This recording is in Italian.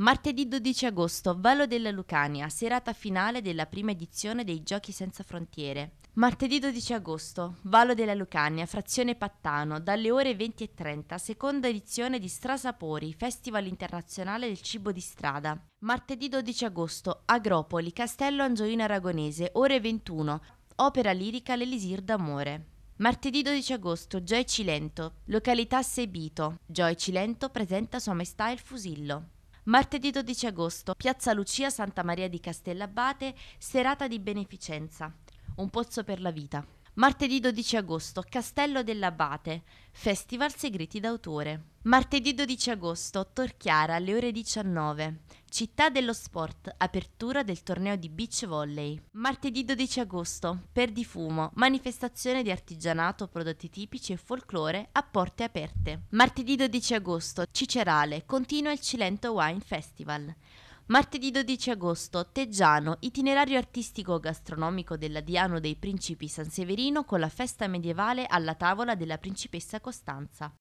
Martedì 12 agosto, Vallo della Lucania, serata finale della prima edizione dei Giochi Senza Frontiere. Martedì 12 agosto, Vallo della Lucania, frazione Pattano, dalle ore 20.30, seconda edizione di Strasapori, Festival Internazionale del Cibo di Strada. Martedì 12 agosto, Agropoli, Castello Angioino Aragonese, ore 21, opera lirica L'Elisir d'amore. Martedì 12 agosto, Gioia Cilento, località Sebito. Gioia Cilento presenta Sua Maestà il Fusillo. Martedì 12 agosto, Piazza Lucia Santa Maria di Castellabate, serata di beneficenza. Un pozzo per la vita. Martedì 12 agosto, Castello dell'Abate, Festival Segreti d'autore. Martedì 12 agosto, Torchiara alle ore 19. Città dello Sport, apertura del torneo di beach volley. Martedì 12 agosto, per di fumo, manifestazione di artigianato, prodotti tipici e folklore a porte aperte. Martedì 12 agosto, Cicerale, continua il Cilento Wine Festival. Martedì 12 agosto, Teggiano, itinerario artistico gastronomico della Diano dei Principi San Severino con la festa medievale alla tavola della principessa Costanza.